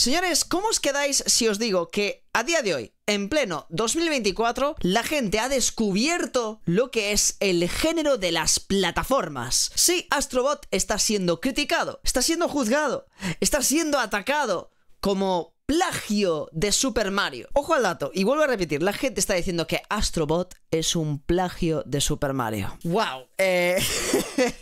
Señores, ¿cómo os quedáis si os digo que a día de hoy, en pleno 2024, la gente ha descubierto lo que es el género de las plataformas? Sí, Astrobot está siendo criticado, está siendo juzgado, está siendo atacado como plagio de Super Mario. Ojo al dato, y vuelvo a repetir, la gente está diciendo que Astrobot es un plagio de Super Mario. ¡Wow! Eh...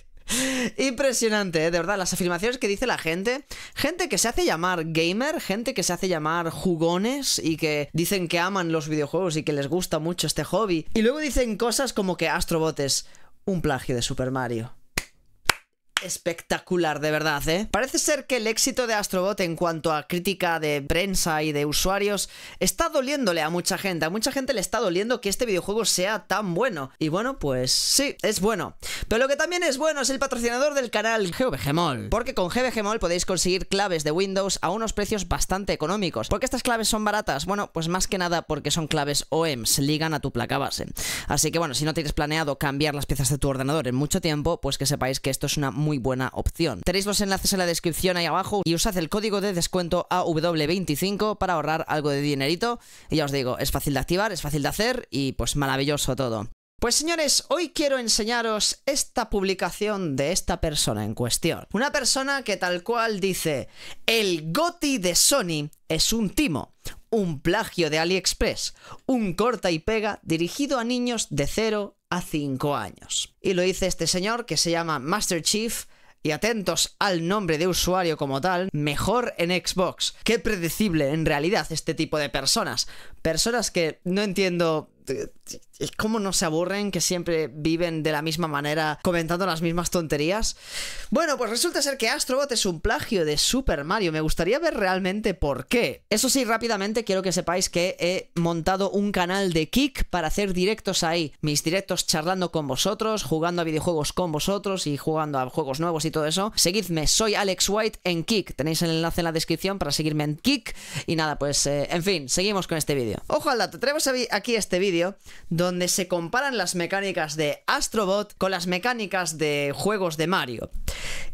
Impresionante, ¿eh? de verdad, las afirmaciones que dice la gente. Gente que se hace llamar gamer, gente que se hace llamar jugones y que dicen que aman los videojuegos y que les gusta mucho este hobby. Y luego dicen cosas como que Astrobot es un plagio de Super Mario espectacular, de verdad, ¿eh? Parece ser que el éxito de Astrobot en cuanto a crítica de prensa y de usuarios está doliéndole a mucha gente. A mucha gente le está doliendo que este videojuego sea tan bueno. Y bueno, pues sí, es bueno. Pero lo que también es bueno es el patrocinador del canal GVGMOL. Porque con GVGMOL podéis conseguir claves de Windows a unos precios bastante económicos. ¿Por qué estas claves son baratas? Bueno, pues más que nada porque son claves OEMs, ligan a tu placa base. Así que bueno, si no tienes planeado cambiar las piezas de tu ordenador en mucho tiempo, pues que sepáis que esto es una muy buena opción. Tenéis los enlaces en la descripción ahí abajo y usad el código de descuento AW25 para ahorrar algo de dinerito. ya os digo, es fácil de activar, es fácil de hacer y pues maravilloso todo. Pues señores, hoy quiero enseñaros esta publicación de esta persona en cuestión. Una persona que tal cual dice, el GOTI de Sony es un timo, un plagio de AliExpress, un corta y pega dirigido a niños de 0 a 5 años. Y lo dice este señor que se llama Master Chief y atentos al nombre de usuario como tal, mejor en Xbox. Qué predecible en realidad este tipo de personas. Personas que no entiendo cómo no se aburren, que siempre viven de la misma manera comentando las mismas tonterías. Bueno, pues resulta ser que Astrobot es un plagio de Super Mario. Me gustaría ver realmente por qué. Eso sí, rápidamente quiero que sepáis que he montado un canal de Kick para hacer directos ahí. Mis directos charlando con vosotros, jugando a videojuegos con vosotros y jugando a juegos nuevos y todo eso. Seguidme, soy Alex White en Kick. Tenéis el enlace en la descripción para seguirme en Kick. Y nada, pues eh, en fin, seguimos con este vídeo. Ojo al dato, tenemos aquí este vídeo donde se comparan las mecánicas de Astrobot con las mecánicas de juegos de Mario.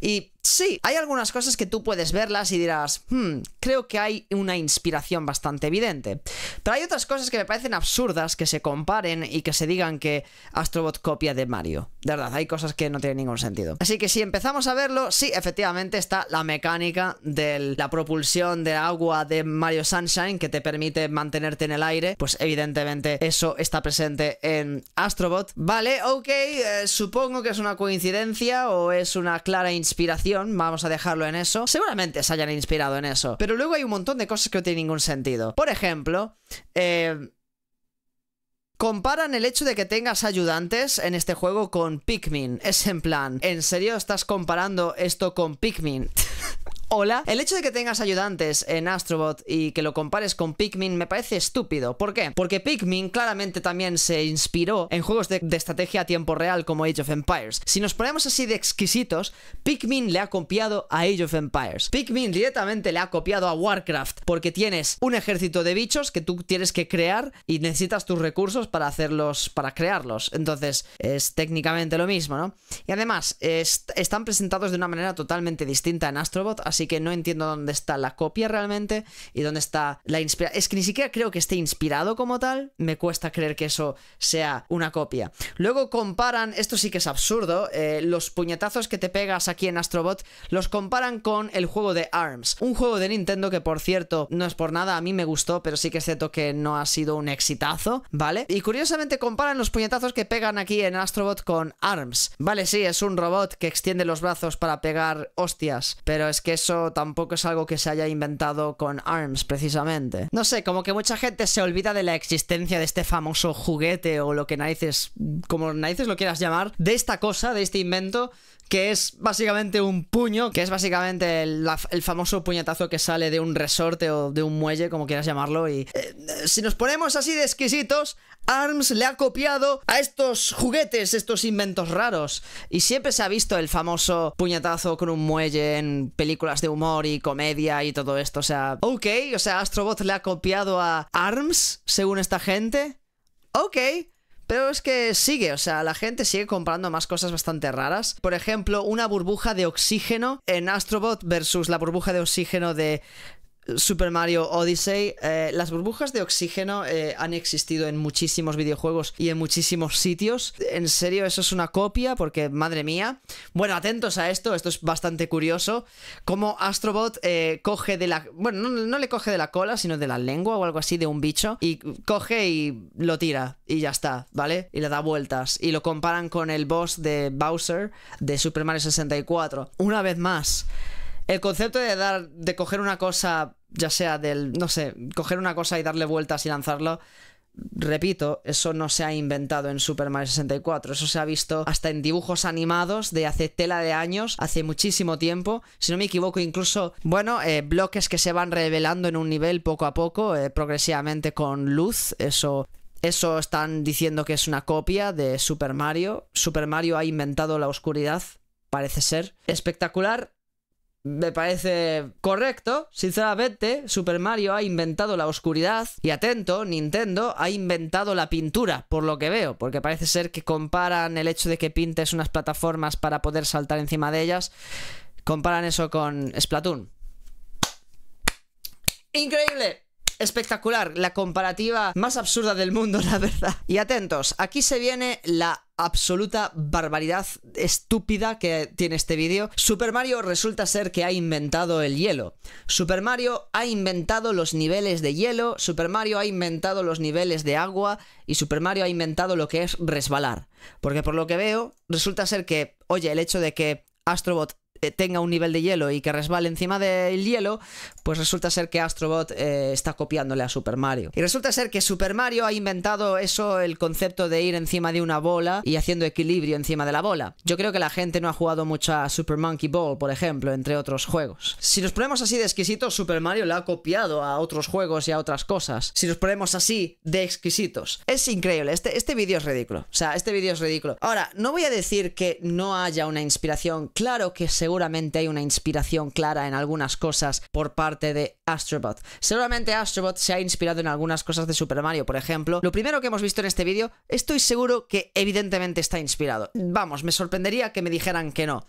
Y Sí, hay algunas cosas que tú puedes verlas y dirás, hmm, creo que hay una inspiración bastante evidente. Pero hay otras cosas que me parecen absurdas que se comparen y que se digan que Astrobot copia de Mario. De verdad, hay cosas que no tienen ningún sentido. Así que si empezamos a verlo, sí, efectivamente está la mecánica de la propulsión de agua de Mario Sunshine que te permite mantenerte en el aire. Pues evidentemente eso está presente en Astrobot. Vale, ok, eh, supongo que es una coincidencia o es una clara inspiración vamos a dejarlo en eso, seguramente se hayan inspirado en eso. Pero luego hay un montón de cosas que no tienen ningún sentido. Por ejemplo, eh, Comparan el hecho de que tengas ayudantes en este juego con Pikmin. Es en plan, ¿en serio estás comparando esto con Pikmin? hola. El hecho de que tengas ayudantes en Astrobot y que lo compares con Pikmin me parece estúpido. ¿Por qué? Porque Pikmin claramente también se inspiró en juegos de, estrategia a tiempo real como Age of Empires. Si nos ponemos así de exquisitos, Pikmin le ha copiado a Age of Empires. Pikmin directamente le ha copiado a Warcraft porque tienes un ejército de bichos que tú tienes que crear y necesitas tus recursos para hacerlos, para crearlos. Entonces es técnicamente lo mismo, ¿no? Y además, están presentados de una manera totalmente distinta en Astrobot, así que no entiendo dónde está la copia realmente y dónde está la inspiración. Es que ni siquiera creo que esté inspirado como tal, me cuesta creer que eso sea una copia. Luego comparan, esto sí que es absurdo, eh, los puñetazos que te pegas aquí en Astrobot los comparan con el juego de ARMS, un juego de Nintendo que por cierto no es por nada, a mí me gustó, pero sí que es cierto que no ha sido un exitazo, ¿vale? Y curiosamente comparan los puñetazos que pegan aquí en Astrobot con ARMS. Vale, sí, es un robot que extiende los brazos para pegar hostias, pero es que es eso tampoco es algo que se haya inventado con ARMS precisamente. No sé, como que mucha gente se olvida de la existencia de este famoso juguete o lo que naices, como naices lo quieras llamar, de esta cosa, de este invento que es básicamente un puño, que es básicamente el, famoso puñetazo que sale de un resorte o de un muelle, como quieras llamarlo, y eh, si nos ponemos así de exquisitos, ARMS le ha copiado a estos juguetes, estos inventos raros, y siempre se ha visto el famoso puñetazo con un muelle en películas de humor y comedia y todo esto. O sea, ok, o sea, Astrobot le ha copiado a ARMS, según esta gente. Ok. Pero es que sigue, o sea, la gente sigue comprando más cosas bastante raras. Por ejemplo, una burbuja de oxígeno en Astrobot versus la burbuja de oxígeno de Super Mario Odyssey, eh, las burbujas de oxígeno eh, han existido en muchísimos videojuegos y en muchísimos sitios. En serio, eso es una copia, porque madre mía. Bueno, atentos a esto, esto es bastante curioso. como Astrobot eh, coge de la. Bueno, no, no, le coge de la cola, sino de la lengua o algo así, de un bicho, y coge y lo tira, y ya está, ¿vale? Y le da vueltas. Y lo comparan con el boss de Bowser de Super Mario 64. Una vez más. El concepto de dar, de coger una cosa, ya sea del, no sé, coger una cosa y darle vueltas y lanzarlo, Repito, eso no se ha inventado en Super Mario 64, eso se ha visto hasta en dibujos animados de hace tela de años, hace muchísimo tiempo, si no me equivoco, incluso, bueno, eh, bloques que se van revelando en un nivel poco a poco, eh, progresivamente con luz, eso eso están diciendo que es una copia de Super Mario. Super Mario ha inventado la oscuridad, parece ser. Espectacular me parece correcto. Sinceramente, Super Mario ha inventado la oscuridad y atento, Nintendo ha inventado la pintura, por lo que veo, porque parece ser que comparan el hecho de que pintes unas plataformas para poder saltar encima de ellas, comparan eso con Splatoon. Increíble espectacular, la comparativa más absurda del mundo, la verdad. Y atentos, aquí se viene la absoluta barbaridad estúpida que tiene este vídeo. Super Mario resulta ser que ha inventado el hielo. Super Mario ha inventado los niveles de hielo, Super Mario ha inventado los niveles de agua y Super Mario ha inventado lo que es resbalar. Porque por lo que veo, resulta ser que, oye, el hecho de que Astrobot eh, tenga un nivel de hielo y que resbale encima del hielo, pues resulta ser que Astrobot eh, está copiándole a Super Mario. Y resulta ser que Super Mario ha inventado eso, el concepto de ir encima de una bola y haciendo equilibrio encima de la bola. Yo creo que la gente no ha jugado mucho a Super Monkey Ball, por ejemplo, entre otros juegos. Si nos ponemos así de exquisitos, Super Mario la ha copiado a otros juegos y a otras cosas. Si nos ponemos así de exquisitos. Es increíble, este, este vídeo es ridículo. O sea, este vídeo es ridículo. Ahora, no voy a decir que no haya una inspiración, claro que según seguramente hay una inspiración clara en algunas cosas por parte de Astrobot. Seguramente Astrobot se ha inspirado en algunas cosas de Super Mario, por ejemplo. Lo primero que hemos visto en este vídeo, estoy seguro que evidentemente está inspirado. Vamos, me sorprendería que me dijeran que no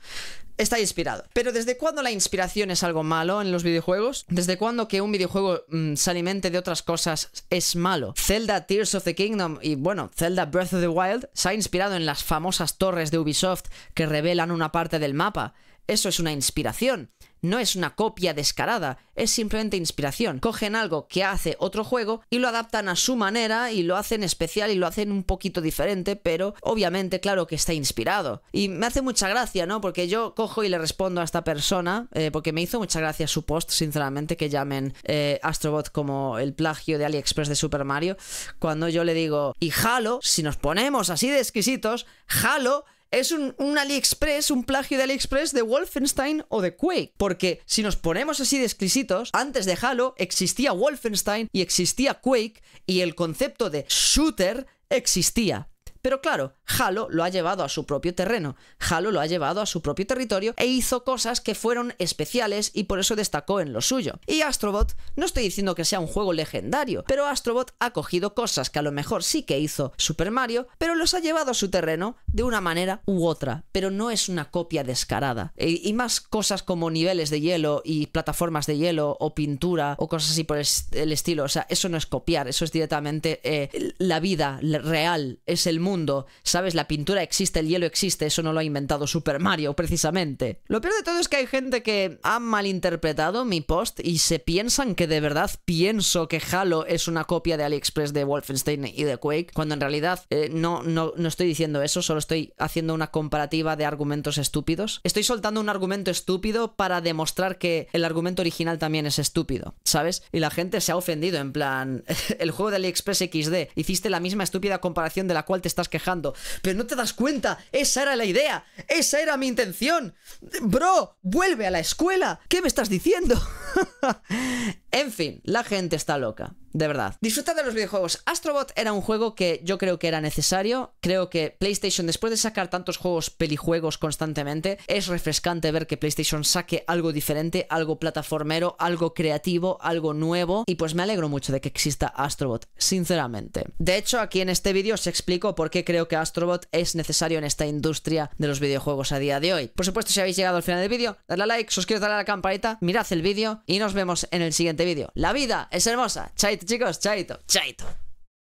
está inspirado. Pero ¿desde cuándo la inspiración es algo malo en los videojuegos? ¿Desde cuándo que un videojuego mm, se alimente de otras cosas es malo? Zelda Tears of the Kingdom y bueno, Zelda Breath of the Wild se ha inspirado en las famosas torres de Ubisoft que revelan una parte del mapa. Eso es una inspiración. No es una copia descarada, es simplemente inspiración. Cogen algo que hace otro juego y lo adaptan a su manera y lo hacen especial y lo hacen un poquito diferente, pero obviamente claro que está inspirado. Y me hace mucha gracia, ¿no? Porque yo cojo y le respondo a esta persona, eh, porque me hizo mucha gracia su post, sinceramente, que llamen eh, Astrobot como el plagio de AliExpress de Super Mario, cuando yo le digo, y jalo, si nos ponemos así de exquisitos, jalo es un, AliExpress, un plagio de AliExpress de Wolfenstein o de Quake. Porque si nos ponemos así de exquisitos, antes de Halo existía Wolfenstein y existía Quake y el concepto de shooter existía. Pero claro, Halo lo ha llevado a su propio terreno, Halo lo ha llevado a su propio territorio e hizo cosas que fueron especiales y por eso destacó en lo suyo. Y Astrobot, no estoy diciendo que sea un juego legendario, pero Astrobot ha cogido cosas que a lo mejor sí que hizo Super Mario, pero los ha llevado a su terreno de una manera u otra, pero no es una copia descarada. E, y, más cosas como niveles de hielo y plataformas de hielo o pintura o cosas así por el estilo, o sea, eso no es copiar, eso es directamente eh, la vida real, es el mundo ¿sabes? La pintura existe, el hielo existe, eso no lo ha inventado Super Mario, precisamente. Lo peor de todo es que hay gente que ha malinterpretado mi post y se piensan que de verdad pienso que Halo es una copia de AliExpress de Wolfenstein y de Quake, cuando en realidad eh, no, no, no estoy diciendo eso, solo estoy haciendo una comparativa de argumentos estúpidos. Estoy soltando un argumento estúpido para demostrar que el argumento original también es estúpido, ¿sabes? Y la gente se ha ofendido en plan, el juego de AliExpress XD, hiciste la misma estúpida comparación de la cual te estás quejando. Pero no te das cuenta, esa era la idea, esa era mi intención. Bro, vuelve a la escuela. ¿Qué me estás diciendo? en fin, la gente está loca, de verdad. Disfruta de los videojuegos. Astrobot era un juego que yo creo que era necesario. Creo que PlayStation, después de sacar tantos juegos pelijuegos constantemente, es refrescante ver que PlayStation saque algo diferente, algo plataformero, algo creativo, algo nuevo. Y pues me alegro mucho de que exista Astrobot, sinceramente. De hecho, aquí en este vídeo os explico por qué creo que Astrobot es necesario en esta industria de los videojuegos a día de hoy. Por supuesto, si habéis llegado al final del vídeo, dadle like, suscríbete, a la campanita, mirad el vídeo y nos vemos en el siguiente vídeo. La vida es hermosa. Chaito, chicos, chaito, chaito.